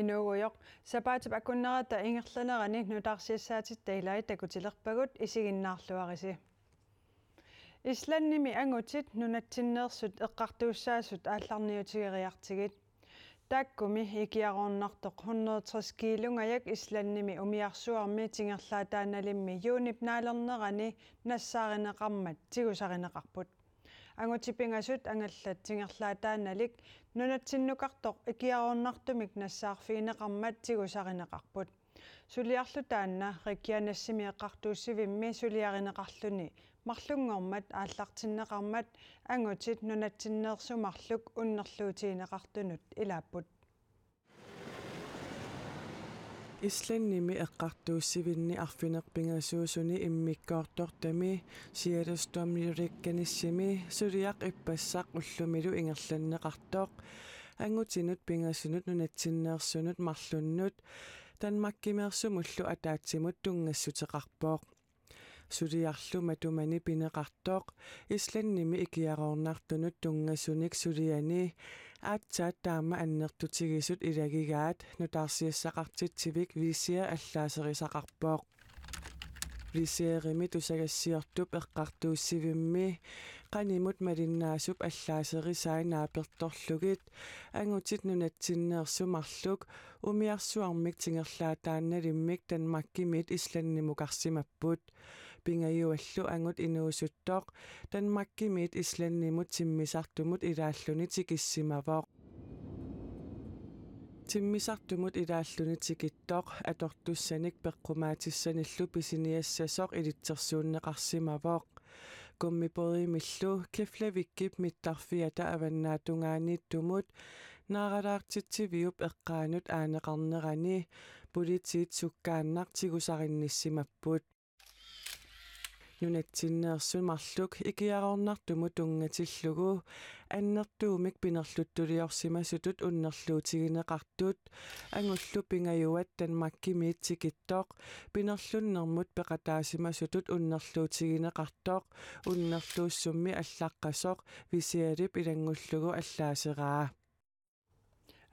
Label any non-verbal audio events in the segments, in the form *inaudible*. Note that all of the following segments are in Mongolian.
инуугуйоқ сапаатипаккуннерата ингерланерани нутаарсиссаатиттаилаи такутилерпагут исигиннаарлуариси исланними ангутит нунатсиннеерсут эққартууссаасут аалларниутигериартигит таккуми икиарууннартоқ 160 килунгаяк исланними умиарсуарми тингерлаатааналимми юнип наалернерани нассааринеқармат тигусаринеқарпут angutipingasut angallatsingerlaataanalik nunatsinnukartoq ikiarunnartumik nassаарfiineqarmat tigusarinaqarput сулиарлу таанна рикианассими эққартууссивимми сулиаринеқарлуни марлунгормат ааллартиннеқармат ангутит нунатсиннеерсумарлук уннерлуутиинеқартунут илааппут Ислэнними эққартууссивинни арфинерпингасуусуни иммиккоортортами сиалустуамниуликканиссими сулиақ иппассақ уллумилу ингерланнеқартоқ ангутинут пингасунут нунатсиннеерсунут марлуннут танмаккимеерсумуллу атаатсимут тунгассутеқарпоқ сулиарлу матумани пинеқартоқ ислэнними икиароорнартунут тунгассуник сулиани аатсаат таама аннертутигисут илагигаат нутаарсиассақартитсивик висиа аллаасерисақарпооқ висеэримит усагассиортуп эққартууссивимми канимут малиннаасуп аллаасерисаанаапирторлугит ангутит нунатсиннеэрсумарлук умиарсуармик тингерлаатаанналиммик танмаккимит исланнимукарсимаппут bing ei allu angod un o'r sŵtog, dan magi mid islen ni mwt timmis ac dwmwt i'r allwn i tigisi ma fog. Timmis ac dwmwt i'r allwn i tigidog, a dogdw senig bygw ma tisyn illw ni esesog i'r itosiwn na gasi ma Gwmi bod i cefle fugib mi darfi a fyna dwi'n gani dwmwt, na gara ar ti ti fi yw'r ganwt an y ti tŵ ganach ti gwsag i нунатсиннеэрсун марлук икиарорнартуму тунгатиллугу аннертуумик пинерлуттулиорсимасутут уннерлуутигинеқартут ангуллу пингаюат танмаккимиитсикиттоқ пинерлуннэрмут пеқатаасимасутут уннерлуутигинеқартоқ уннерлууссумми аллаққасоқ висиалип илангуллугу аллаасераа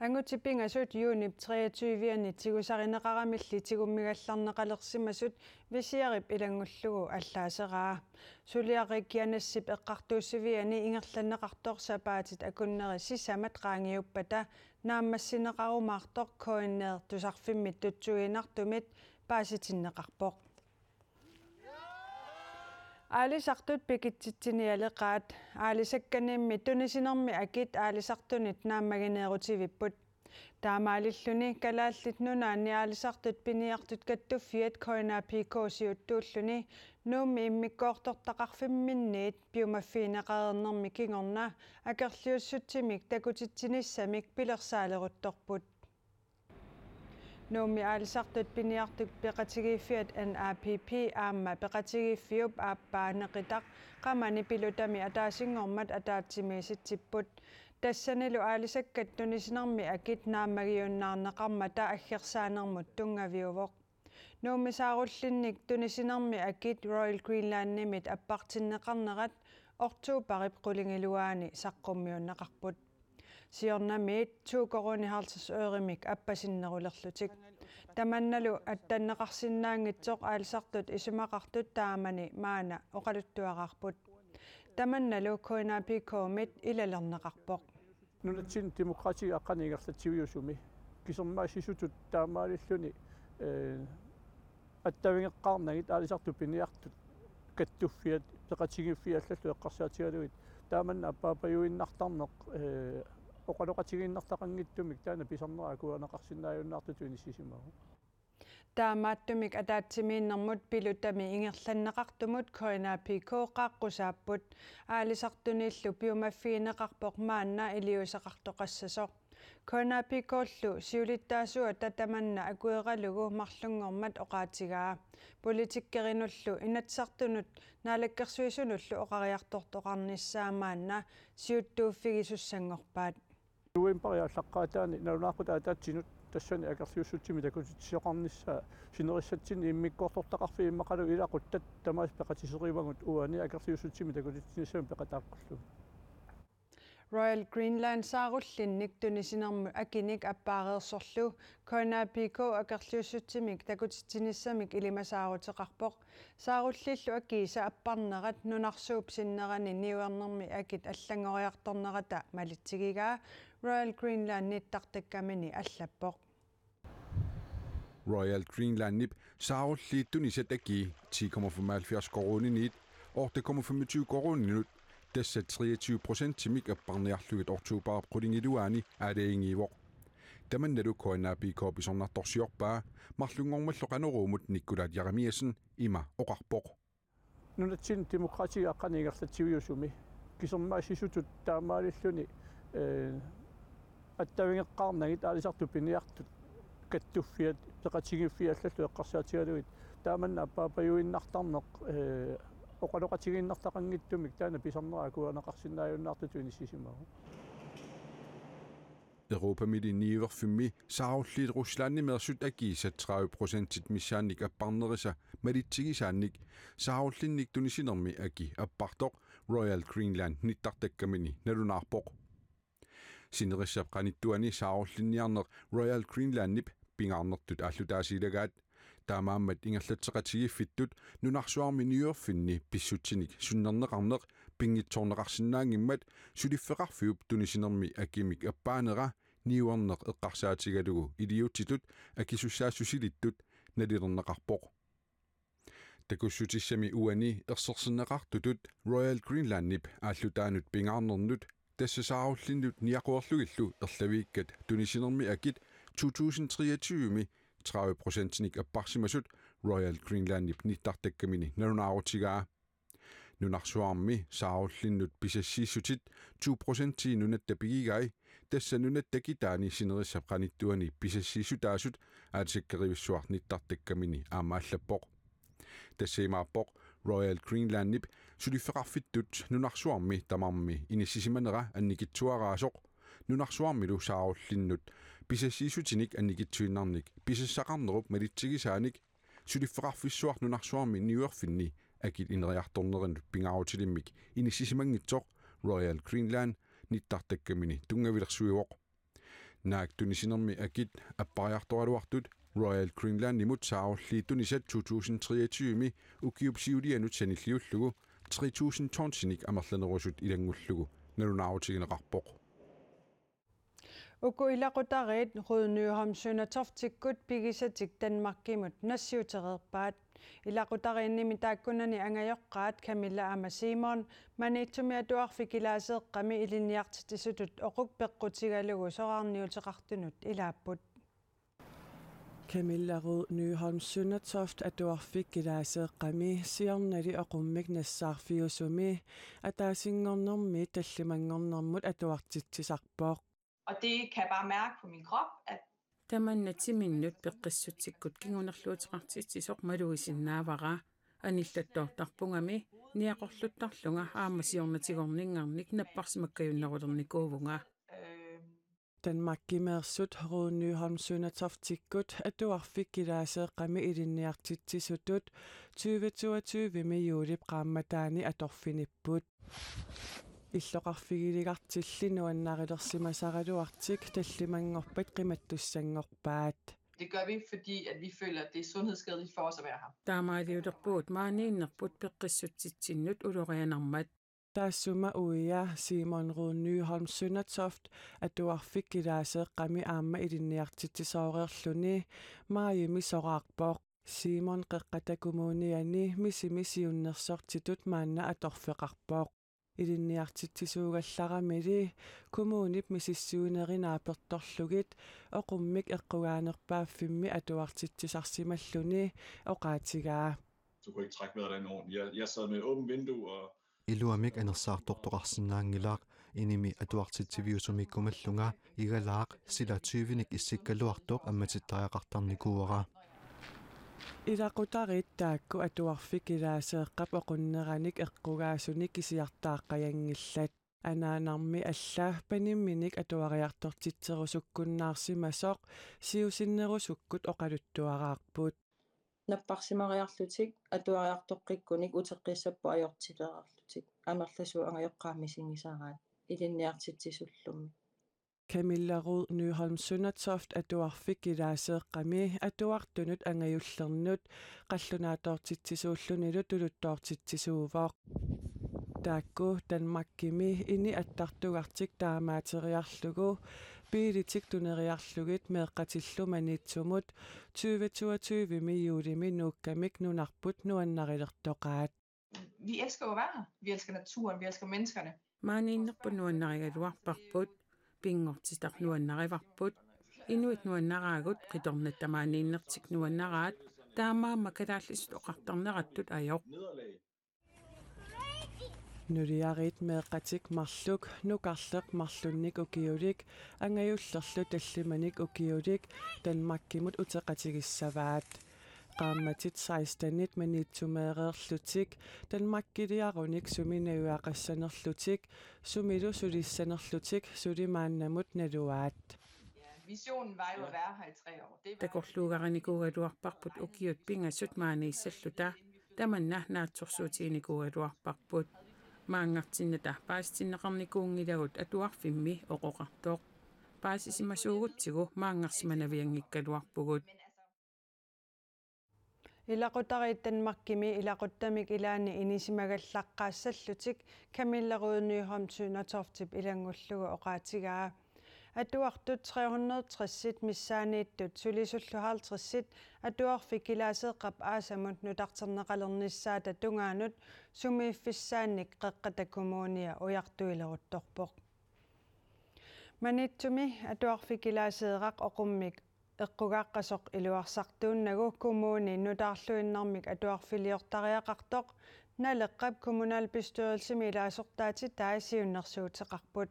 ангутиппин асут юунип 23-виани тигусаринеқарамилли тигуммигалларнеқалерсимасут висиарип илангуллугу аллаасераа сулиари кианассип эққартууссивиани ингерланнеқарторсапаатит акуннери сисамат қаангиуппата нааммассинеқарумаартор коиннер тусарфиммит тутсуинартумит пааситиннеқарпоқ аалисартут пикитситсиниалеқаат аалисакканимми тунисинерми акит аалисартунит нааммагинеерутивиппут таамаалиллуни калааллитнуна аниаалисартут пиниартут каттуффиат коина пикоосиуттууллуни нуумми иммиккоортортақарфимминниит пиумаффиинеқаернерми кигорна акерлиуссутсимик такутитсиниссамик пилерсаалеруттарпут Nomi al sartut piniartuk peqatigifiat NRPP amma peqatigifiup appa neqitak qamani pilutami ataasingormat ataatsimisitsipput тассанилу аалисаккат тунисинарми акит наамагиуннаарнеқарма та аггерсаанермут тунгавиувоқ нуумисааруллинник тунисинарми акит Royal Greenland нимит аппартиннеқарнерат ортуупарип қулингилуаани саққуммиуннеқарпут сиорнамиит суукоруниаартсууримик аппасиннерулерлутик таманналу аттаннеқарсиннаангитсоқ аалсартут исумақартут таамани маана оқалуттуараарпут таманналу коинапикоомит илалернеқарпоқ нунатсин демократи аққанигерлатсивиусуми кисермаа сисутут таамаалиллуни э аттавингеққарнагит аалисарту пиниартут каттуффиат пеқатигиффиаллалу эққарсаатигалуит тааманна аппаапаюиннартарнеқ э оқалоқатигииннартақангиттумик таана писарнера акуанеқарсинааюннаартуту инисисимагу таамааттумик атаатсимииннэрмут пилутами ингерланнеқартумут коинапикооқаққусааппут аалисартуниллу пиумаффиинеқарпоқ маанна илиусеқартоқассасоқ коинапикооллу сиулиттаасуа татаманна акуералугу марлунгормат оқаатигаа политиккеринуллу инатсартунут наалаккерсуисунуллу оқариартортоқарниссаамаанна сиуттууффиги суссангорпаат Tuimpari allaqqaataani nalunaaqquta ataatsinut тассани акерлиуссутсими такутсиоқарнissaа синерissatsin иммиккоорторторқарфи иммақалу илаақут тат тамаас пеқатисеривагут уани акерлиуссутсими такутсинассами пеқатааққарлу Royal Greenland сааруллинник тунисинерму акиник аппаареерсорлу Конаапико акерлиуссутсимик такутитсинissamик илимасаарутеқарпоқ сааруллиллу акииса аппарнерат нунарсууп синнерани ниуернерми акит аллангориарторнерата малитсигигаа Royal Greenland ниттартаккамини аллаппоқ Royal Greenland nip saarulliittun isataki 10,75 koronit 8,25 koronut Tässä 23 barniarluit ortuupaa kulingiluani aadeingiivoq. таманналуккуанаа пикоописорнарторсиорпаа марлунгормаллоқанеруумут никкулаат ярамиасен има оқарпоқ нунатсин демократия аққанигерлатсивиусуми кисермаасисутут таамаалиллуни э аттавингеққарнагит аалисарту пиниартут каттуффиат пеқатигиффиаллаллу эққарсаатигалуит тааманна аппаапаюиннартарнеқ э оқалоқатигииннартақангиттумик таана писарнеракуанақарсинааюннаартутунисисимагу Europa-midt i Niver Fymi, savlet Rusland i at give sig 30 procent til Mishanik og Banderisa, med det til Gisanik, savlet Nik Tunisiner med give og Bartok, Royal Greenland, Nittartekamini, Nerunarbog. Sin resap kan i duani savlet Royal Greenland nip, bingarnert tut alludasilagat, таамааммат ингерлатсеқатигиффиттут нунарсуарми ниуерфинни писсутсиник суннернеқарнеқ пингитсоорнеқарсинаангиммат сулиффеқарфиуп тунисинерми акимик аппаанера ниуернеқ эққарсаатигалугу илиутситут акисуссаассусилиттут налилернеқарпоқ такуссутиссами уани ерсерсиннеқартутут Royal Greenland-нип ааллутаанут пингаарнернут тассасааруллиннут ниақуерлугиллу ерлавииккат тунисинерми акит 2023-ми 30 prosentin ikke baksimasut Royal Greenland i pnit dagtækkemini, når hun er overtigere. Nu nok så om mig, så afslin nu bise sisutit, 20 procent til nu net debi igai, det så nu net debi dani sinere sabranituani bise sisutasut, at se karibis svart nit dagtækkemini af masse bog. Det ser mig bog, Royal Greenland nip, så de forraffet dødt, nu nok så om mig, der mamme, inden sidste mandere, at nikitua rasok, nu nok så du så afslin писассиисутиник анникитсуиннарник писассақарнеруп малитсигисааник сулиффеқарфиссуарнунарсуарми ниуерфинни акит инериарторнеринлу пингаарутилиммик иниссисимангитсоқ Royal Greenland ниттартаккамини тунгавилерсуивоқ наак тунисинерми акит аппариарторалуартут Royal Greenland имут саарлии тунисат 2023ми укиупсиулиану саниллиуллугу 3000 тонсиник амерланерусут илангуллугу налунаарутигинеқарпоқ Ugo i lagt der ret hoved nu ham søner tof til god pigise til Danmark i mod nationalt bad. I lagt der ind i dag kun en engang jeg gad Camilla Amasimon, men et som jeg dog fik i lasset gamme i din hjert til sit ud og ruk begrutsige lego så var nu til ret den ud i lagt Camilla Rød Nyholm Søndertoft, at du har fik i dig sig remi, siger hun, at det er rummet næssar fire som med, at der er sin gang med, at er mange gange om, at du har tit til sagt bort. Og det kan jeg bare mærke på min krop, at da man nødt til min nødt blev ridset til Gudgen under slået rettigt, til så må du i sin nærvare, og nil der der bunge med, nær og slut der lunger har med sigerne til gårdningerne, ikke når bare som at gøre nødderne i gode vunger. Øh. Den magimer sødt har råd Nyholm sønner til Gud, at du har fik i dig sig remme i din nærtid til så død, 2022 med Jodib Ramadani at finde budt иллоqarfigiligartillinuannarilersimasaraluartik tallimangorpat qimattussanngorpaat det gør vi, fordi at vi føler, at det er sundhedsskadeligt for os at være her. Der er meget det, der bort meget Der er summa uja, Simon Rud Nyholm Søndertoft, at du har fik i amme i din meget Simon rækker misi misi til илинниартитсисуугалларамили кумуунip мисиссуунеринааперторлугит оқуммик эққугаанерпааффимми атуартитсисарсималлуни оқаатигаа Du kunne ikke trække vejret den ordentligt. Jeg, jeg sad med åbent vindue og... Илуамик анерсаартортоқарсинаангилаақ иними атуартитсивиусумиккумаллунга игалаақ сила 20ник иссиккалуартоқ амматиттариақартарникуара илакутарииттаакку атуарфик илаасеэккап оқуннераник эққугаасуник кисиартааққаянгиллат анаанарми аллааппанимминик атуариартортитсерусуккуннаарсимасоқ сиусиннерусуккут оқалуттуараарпут наппарсимариарлутик атуариартоққиккуник утеққиссаппу аёртилераарлутик амерласуу ангайоққаами сингисаараат илинниартитсисуллумми Camilla Rød Nyholm Søndertoft, at du har fik i dig så ramme, at du har dønnet en af jullernet, rettelunder dog til til så lønnet, du dog til til vok. Der er god Danmark gemme, inden at der du har tænkt dig med at tage jullergå, bedt i tænkt du når jullerget med at til lømmen i tomot, 2022 med jordet med nu, kan ikke nu nok putt nu en når jeg dog ret. Vi elsker at være Vi elsker naturen. Vi elsker menneskerne. Man er inde på nu, når jeg er på пингортитар нуаннариварпут инуит нуаннараагут қиторнаттамаанииннэртик нуаннараат таамаама калааллисут оқартарнераттут llollw нуриарит mynig o нукарлеқ dyn укиулик ангаюллерлу таллиманик gadig данмаккимут утеқатигиссаваат qaammatit saistanit maniitsumeereerlutik tanmakkiliarunik suminuaqassanerlutik sumilu sulissanerlutik sulimaannamut naluaat visionen var jo at være her i tre år. Det var... Takorluugaranikugaluarparput ukiut pingassut maaniissalluta tamanna naatsorsuutiinikugaluarparput maangartinnata paastinneqarnikuungilagut atuarfimmi oqoqartoq paasisimasuugutsigu maangarsimanaviangikkaluarpugut илақутаританмаркими илақуттамик илаани инисимагаллаққаассаллутик камиллеруунниуҳамту натортип илангуллугу оқаатигаа атуартут 360 миссаанииттут сулисуллу 50 атуарфик илаасеэққап аасамут нутартернеқалерниссаа татунгаанут сумииффиссааник қеққатакумууния уяртуилеруттарпоқ манитсуми атуарфик илаасеэрақ оқуммик eqqugaqqasoq iluarsartuunnagu kumuuni nutaarluinnarmik atuarfiliortariaqartoq naleqqap kommunalbestyrelsimi ilaasortaati taasiunnersuuteqarput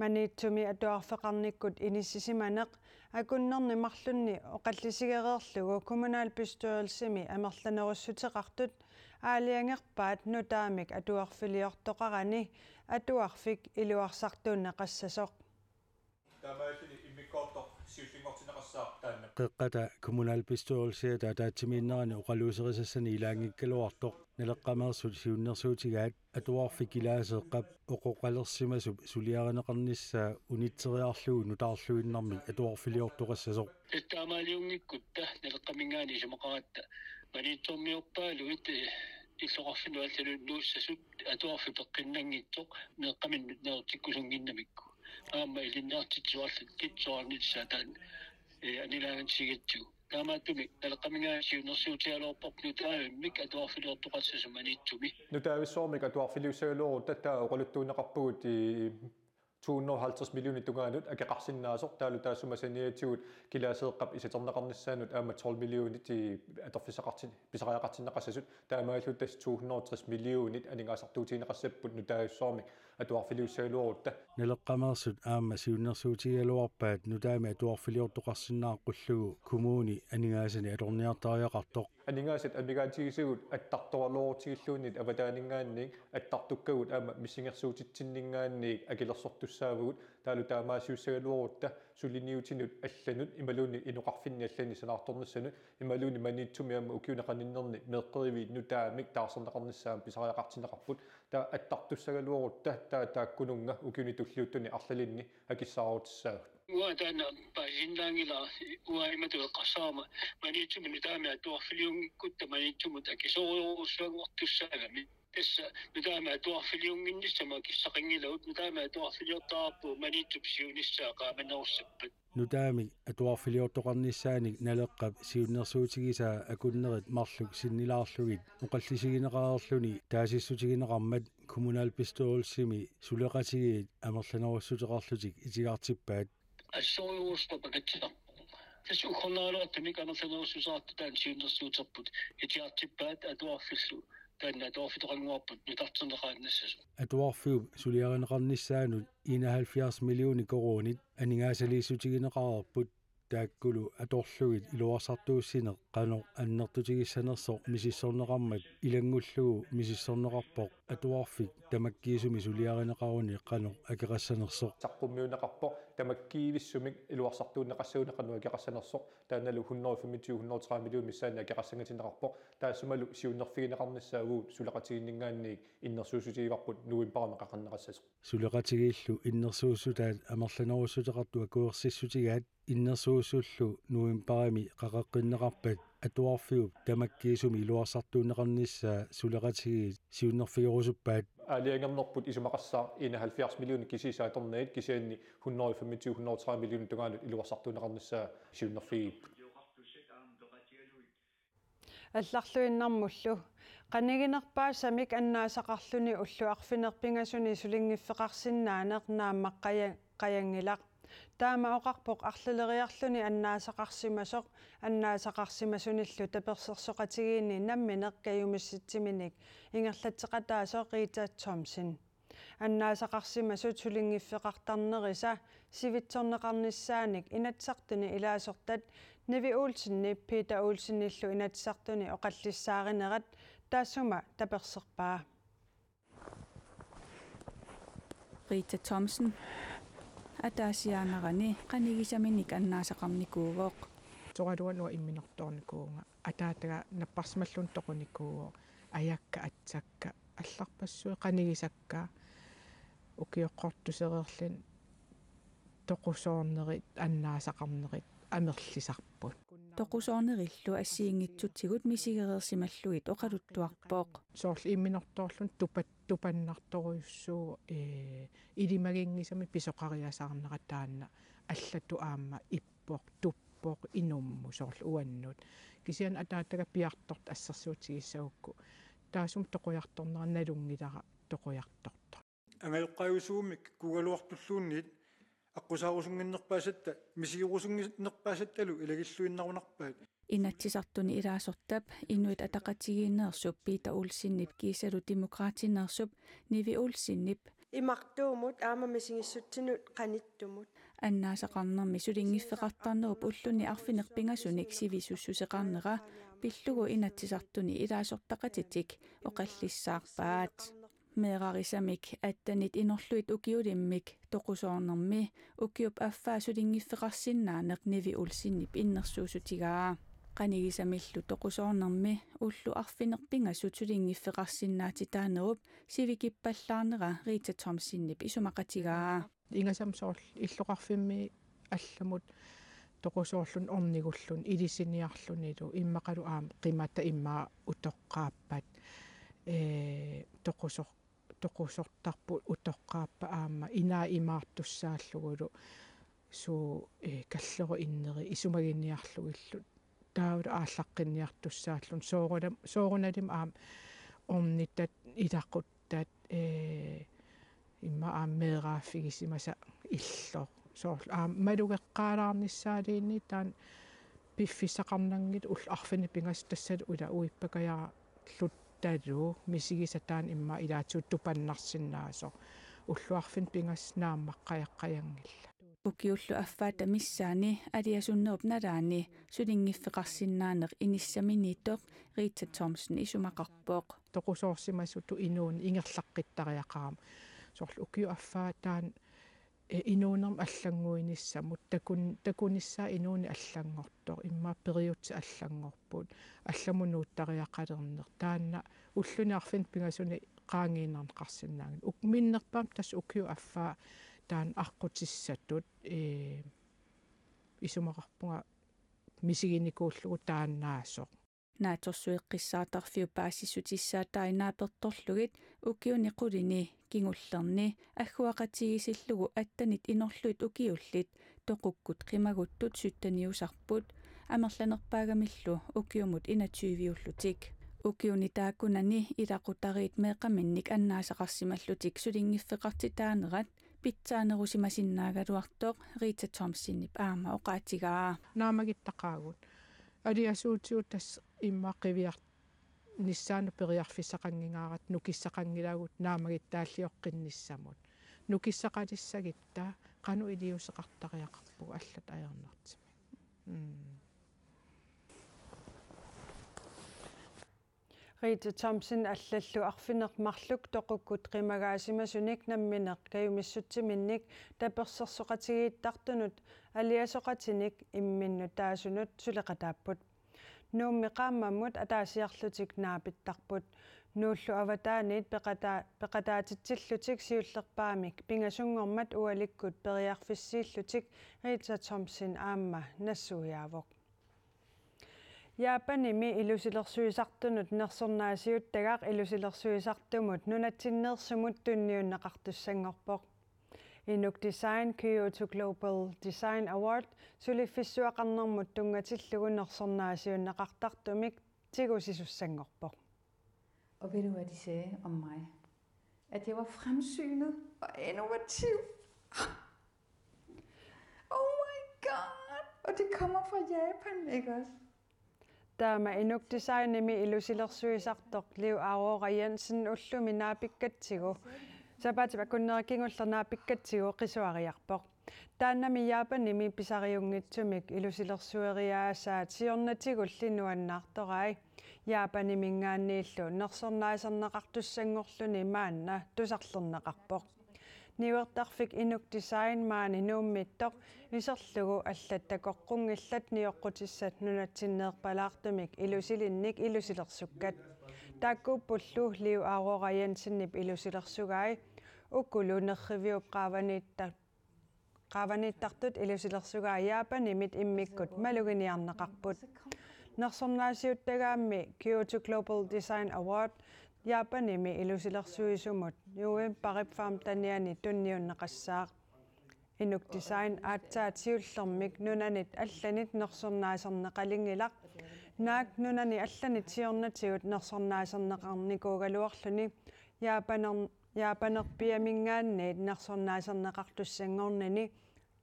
maniitsumi atuarfeqarnikkut inissisimaneq akunnernimarlunni oqallisigereerlugu kommunalbestyrelsimi amerlanerussuteqartut аалиангерпаат нутаамик атуарфилиортоқарани атуарфик илуарсартунне қассасоқ qeqqata communal bestyrelseata taatimiinnerani oqaluuserissassani ilaangikkaluartoq naleqqamersut siunnersuutigaat atuarfik ilaaseeqqap oqoqalersimasup suliaraneqarnissaa unitseriarluu nutaarluinnermi atuarfiliortuqassasoq tattaamaaliungikkutta naleqqamingaani simaqaratta maniitsormiorpaalu it иллоқарфину аллалу нууссасуп атуарфи пеққиннангитсоқ неққамин неертиккусунгиннамикку аама илиннаартитсуарлат китсуарнитсаатаан nila ng sigetju. Kama tumi, nalakamiga siyo na siyo tiya lo pop ni tayo, mik adwa filo tukat sa sumanit tumi. No tayo so, mik adwa filo siyo lo, tata, ukulito na kaput, tuunno haltas millioni tungaanut akaqarsinnaasoq taalu taassumasaniatigut kilaaseeqqap isatornaqarnissaanut aama 12 millioni ti atorfisaqartin pisariaqartinneqassasut taamaallut tas 260 millionit aningaasartuutiineqassapput nutaassuarmik атуарфилиуссагалуарутта налеққамерсут аама сиуннерсуутигалуарпаат нутаами атуарфилиортоқарсиннааққуллугу кумууни анигаасани алорниартариақартоқ анингаасат амигаатигисагут аттарторлоортигиллуунит аватаанингаанник аттартуккагут аама миссингерсуутитсиннингаанник акилерсортуссаавагут таалу таамаасиуссагалуарутта сулиниутинут алланут ималууни инуқарфинни аллани санаарторнссанут ималууни маниитсуми аама укиунеқаниннерни меққеривиит нутаамик таарсернеқарнссаам писариақартинеқарпут та аттартуссагалуорутта таа тааккунунга укунитуллиуттуни арлалинни акиссаарутиссаагут уатана пажиндангила уайматуа қассаама манитсуму нутаамиа туарфилиунгкутта манитсумут акисориоруссаагуартуссаагами тасса нутаамиа туарфилиунгинниссама киссақингилаут нутаамиа туарфилиортаарпу манитсуп сиунissaақаа манерусаппат нутаами атуарфилиортоқарниссааник налеққап сиуннерсуутигисаа акуннерит марлук синнилаарлугит оқаллисигинеқараарлуни таасиссутигинеқармат коммуналпистуорсими сулеқатигиит амерланеруссутеқарлутик итигартиппаат ассориуусто пакатсита тэсу хонаалоо тамик амерланеруссусааттаан сиуннерсуутарпут итигартиппаат атуарфиллу kanna tuarfituqanguarput mitartserneqaannassasum atuarfiu suliarinaqarnissaanut 71 millioni korunit aningaasaliissutigineqararput taakkulu atorlugit iluarsartuussine qano annertutigissanersoq misissorneqarmat ilangullugu misissorneqarpoq atuarfik tamakkiisumi suliarineqaruni qano akerassanersoq taqqummiuneqarpoq тамаккиивиссумик илуарсартууннеқассагунеқанну акеқассанерсоқ таанналу 125 130 миллион миссаани акеқассангатинеқарпоқ таасумалу сиуннерфигинеқарнссаагуу сулеқатигиннингаанниик иннерсуусутииварпут нуим парама қақарнеқассасоқ сулеқатигииллу иннерсуусутаат амерланерусутеқартуа куерсиссутигаат иннерсуусуллу нуим парами қақаққиннеқарпат атуарфиу тамаккиисуми илуарсартууннеқарниссаа сулеқатиги сиуннерфигерусуппаат алиангернерпут исумақассаа 71 миллион кисисааторнаит кисианни 125 130 миллион тугаанут илуарсартунеқарнссаа сиуннерфиип алларлуиннармуллу канагинерпаа самик аннаасақарлуни уллуарфинерпингасуни сулингиффеқарсинаанеқ нааммаққая қаянгилақ таамаоқарпоқ арлулериарлүни аннаасақарсимасоқ аннаасақарсимасуниллу таперсерсоқатигиинни намми неққаюмисситсиминик ингерлатсеқатаасоо қиитаат томсин аннаасақарсимасу тулингиффеқартарнериса сивитсорнеқарниссааник инатсартуни илаасортат нави уулсинни пита уулсинниллу инатсартуни оқаллиссааринерат таассума таперсерпаа Rita Thomsen атаасиаанерани канигисаминик аннаасақарникуугооқ торадуануа имминерторникуунга атаатага наппарсмаллун тоқуникуугоо аякка атсакка алларпассуи канигисакка укиоққортусереерлин тоқусоорнерит аннаасақарнерит амерлисарпут тоқусоорнериллу ассиингитсутсигут мисигереерсималлугит оқалуттуарпооқ соорл имминорторлун тупат тупаннарторуйссуу э илимагингисами писоқариасаарнераттаанна аллату аама иппоқ туппоқ инумму соорл уаннут кисиан атааттага пиарторт ассерсуутигиссаукку таасум тоқуярторнера налунгилара тоқуярторто ангалоққаюсуумик кугалуартуллуунниит аққусаарусунгиннерпаасатта мисигируусунгиннерпаасатталу илагиллуиннарунарпаат инатсисартуни илаасортап инуит атақатигииннеэрсуп пита улсиннип кисалу демократиннерсуп ниви улсиннип имартуумут аама мисигиссутсинут каниттумут аннаасақарнерми сулингиффеқартарнеруп уллуни арфинерпигасуник сиви суссусеқарнера пиллугу инатсисартуни илаасортақатитик оқаллиссаарпаат meerarisamik attanit inorluit ukiulimmik toqusoornermi ukiup affaasulingiffiqarsinnaa neqnivi ulsinnip innersuusutigaa qanigisamillu toqusoornermi ullu arfinerpinga sutulingiffiqarsinnaati taanerup sivikippallarnera Rita Thomsinnip isumaqatigaa ingasamsoorl illuqarfimmi алламут токусоорлун орнигуллун илисиниарлунилу иммақалу аама қимата иммаа утоққааппат э токусоқ toqussortarput utoqqaappa aamma inaa imaartussaallugulu суу э каллеру иннери исумагинниарлугиллут таавла ааллаққинниартуссааллун соорулам сооруналим аам орниттат илаққуттаат э имма аам меерааффигисимаса иллор соор аам малугеққаалаарниссаалиинни таан пиффисақарнангит ул арфини пингас тассалу ула уиппакаяа лут таалу мисигисатаан имма илаатсууттупаннарсиннаасо уллуарфин пингас нааммаққаяққаянгилла пукиуллу аффаата миссаани алиасуннеруп налаани сулингиффеқарсиннаанеқ иниссаминиитоқ риитса томсен исумақарпооқ тоқусоорсимасуту инуун ингерлаққиттариақарам сорлу укиу аффаатаан инуунерм аллангуинissamут такун такунissaa инууни аллангортор имма периутси аллангорпут алламунууттариақалернер таанна уллуниарфин пигасуни qaangiinern qarsinaagin uk minnerpaam tas ukiu affaa taan arqutissatut ee isumararpunga misigini kuullugu taannaasoq наатэрсуэққиссаатарфиу паассисутиссаатааинааперторлугит укиуниқулини кингуллерни аггуақатигисиллугу аттанит инерлуит укиуллит тоқуккут қимагуттут суттаниусарпут амерланерпаагамиллу укиумут инатюивиуллутик укиуни тааккунани илақутариит меқаминник аннаасақарсималлутик сулингиффеқартитаанерат питсаанерусимасиннаагалуартоқ рита томсиннип аама оқаатигаа наамагиттақаагут алиасуутиут тас иммаақивиар ниссаану периарфиссақангигаарат нукиссақангилаагут наамагиттааллиоққинниссамут нукиссақалиссагитта кану илиусеқартариақарпугу аллат аернартими м Rita Thompson аллаллу арфинеқ марлук тоқуккут қимагаасима суник намминеқ каюмиссутсиминник таперсерсоқатигииттартунут алиасоқатиник имминну таасунут сулеқатааппут нууммеқааммаммут атаасиарлутик наапиттарпут нууллу аватааниит пеқата пеқатаатитсиллутик сиуллерпаамик пингасунгормат уаликкут периарфиссииллутик рита томсин аама нассуяавоқ Яапаними илусилэрсуисартунут нерсорнаасиуттагаақ илусилэрсуисартумут нунатсиннерсумут тунниуннеқартуссангорпоқ Inuk Design Kyoto Global Design Award sulifissuaqarnermut tungatillugunnersornaasiunnaqartartumik tigusisussanngorpoq. Og ved du, hvad de sagde om mig? At jeg var fremsynet og innovativ. Oh my god! Og det kommer fra Japan, ikke også? Tämä inuk designimi ilusilersuisartoq liu Aurora Jensen ulluminaapikkattigu. sabati makunnerikingullerna pikkatsigu qisuariarpoq taannami yaapa nimi pisariungitsumik ilusilersuuriaasaa tiornatigullinuannartorai yaapa nimingaanniillu nersernaisernaqartussanngorluni maanna tusarlernaqarpoq niwertarfik inuk design maan inuummittoq iserlugu allattakoqqungillat nioqqutissat nunatsinneerpalaartumik ilusilinnik ilusilersukkat таакку пуллуу лив аагоораяансиннип илусилэрсугаи уккулунерривиуп qaavaniitta qaavaniittartut илусилэрсугааяапа нимит иммиккут малугиниарнеқарпут нерсорнаасиуттагаамми Kyoto Global Design Award яапаними илусилэрсуисумут юуин парипфаам таниани тунниуннеқассаақ инук дизайн аацаатиуллэрмик нунанит алланит нерсорнаасернеқалингилақ naak nunani allani tiornatigut nersornaaserneqarnikuugaluarluni yaapaner yaapanerpiamingaanniit nersornaaserneqartussangornani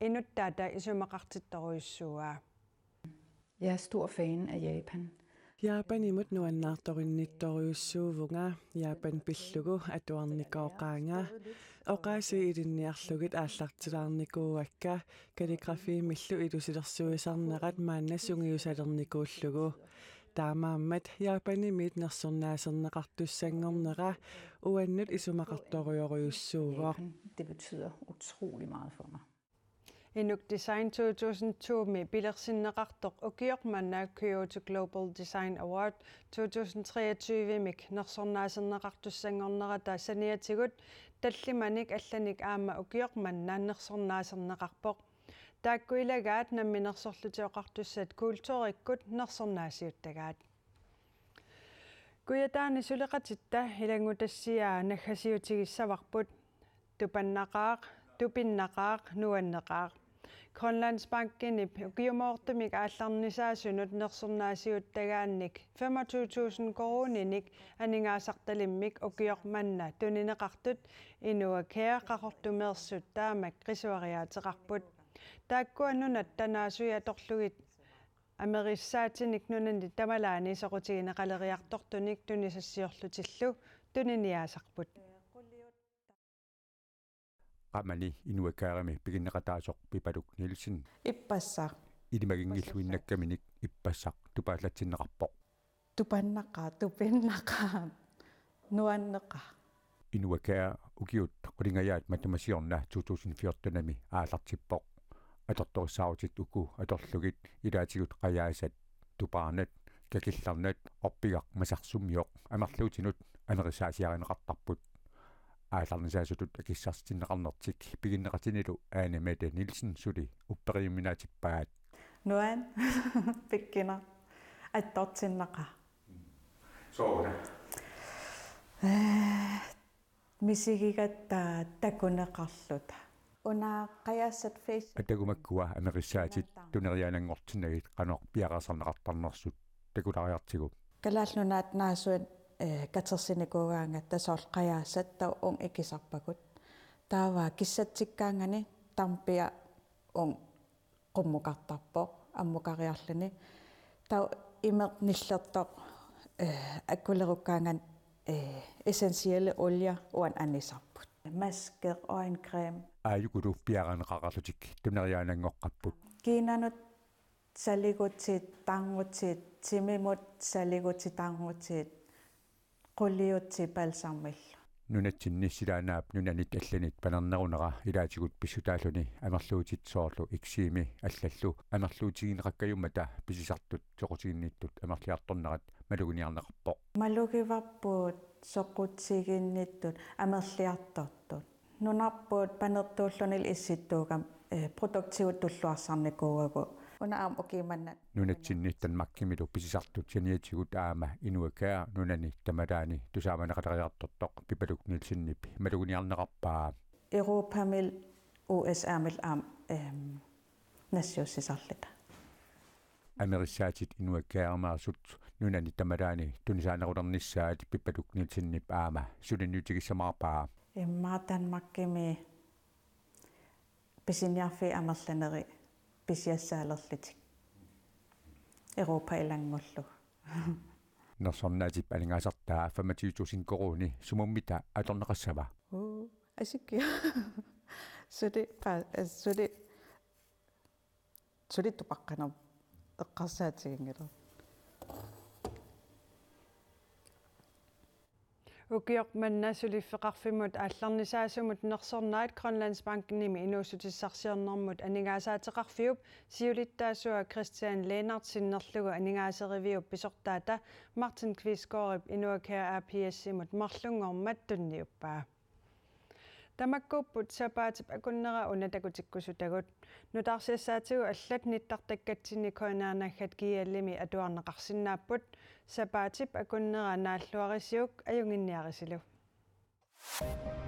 inut tata isumaqartittoruissuaa Jeg er stor fan a Japan. Japan imod nu en nat og en nyt år suvunga, Japan billugu at du anlika og ganga, og gase i din nærlugget at lagt til anlika og ekka, gade grafi millu i du sidder suge sanne ret manne sunge i sæt anlika og lugu. Da mammet, Japan i midt når sånn er sånne rattu sengomnere, og ennur i sumarattor og jo suvå. Det betyder utrolig meget for mig. Inuk Design 2002 med Billersinnerartok og Georgmanna Kyoto Global Design Award 2023 med Knersornaisennerartussangornera der saniatigut tallimanik allanik aama Georgmanna Nersornaisennerarpoq taakkuilagaat namminersorlutioqartussat kultorikkut nersornaasiuttagaat Kuyataan isuliqatitta ilangutassiaa nakhasiutigissavarput tupannaqaaq тупиннақаар нуаннеқаар Grønlandsbanken i Pyrgiumortemik Allarnisasunut Nersernasiuttagaanik 25.000 koroninik aningaasartalimmik ukiormanna tunineqartut inuakea qaqortumersut taamak qisuariaateqarput taakkuannunat tanaasuyatorlugit америссаатиник нунани тамалаани сокутигинеқалериартортуник тунисассиорлутиллу тунинниаасарпут qamani inuakaarami piginneqataasoq pipaluk nilsin ippassaq илимагингиллуиннаккаминик иппассақ тупаалатсиннеқарпоқ тупаннаққа тупеннаққа нуаннеққа инуакаа укиут қулингаяат матамасиорна 2014нами аалартиппоқ аторторсаавтит уку аторлугит илаатигут қаяасат тупаарнат какилларнат орпигақ масарсуммиоқ амерлуутинут анерисаасиаринеқартарпут ааларнисаасутут акиссарсиннеқарнартик пигиннеқатинилу аана мата нилсен сули уппериуминаатиппаат нуан *laughs* пиккина аттортиннақа соона э мисигигатта такунеқарлута уна қаясат фейс атагумаккуа америссаатит тунериаанангортинагит қанор пиарасарнеқартарнерсут такулариартигу калаалнунаат наасуат Э, катерсинакуугаанга тасоол қаяасат тау ун икисарпакут таава киссатсиккаангани тарпиа ун қуммукартарпоо аммукариарлани тау имерниллертоо э, аккулеруккаанган э, эссенциале олья уан анисарпут маскер оинкрем аюкулуппиаранеқарлутик тунериаанангоққаппут кинанут салигутсит тангутсит тимимут салигутсит тангутсит qulliutsipalsarmillu нунатсинниссилаанаап нунанит алланит панернерунера илаатигут писсутаалуни амерлуутитсоорлу иксиими аллаллу амерлуутигинераккаюма та писисартут соқутигинниттут амерлиарторнерат малугиниарнеқарпоқ малугиварпуут соқутсигинниттут амерлиартортут нунарпуут панертууллунил исситтуугам продуктивут туллуарсарникууагу унаам укииманнат нунатсинни танмаккимилу писисартут синиатигут аама инуакаа нунани тамалаани тусааманеқалериартортоқ пипалук нилсиннипи малугуниарнеқарпаа европамил усаамил аам эм нассиуссисарлита америсаатит инуаккаамаасут нунани тамалаани тунисаанерулернissaат пиппалук нилсиннип аама сулиннутигиссамаарпаа эмма танмаккими писиниарфи амерланери писиассаалерлутик Европа илангуллу *laughs* нэрсорнаатип алингаасартаа аффаматиутусин коруни сумуммита аторнеқассава оо асикки så det så det så det du bare kan op og kasse til gengæld Ugiok men nasuli fiqaqfi mud allan nisaasu mud nirsor naid Kronlands Bank nimi inusu tisaksir normud aningasaati qaqfiub siulittaasua Christian Lennart sin nirlugu aningasariviub bisortaata Martin Kvisgaarib inuakea RPS imud marlungor mattunniuppaa. тамаккууппут сапаатип акуннера унатакутиккусутагут нутаарсиассаатигу аллат ниттартаккатсини коинаанаггат киаллими атуарнеқарсинааппут сапаатип акуннера нааллуарисиук аюнгинниарисилу Thank you.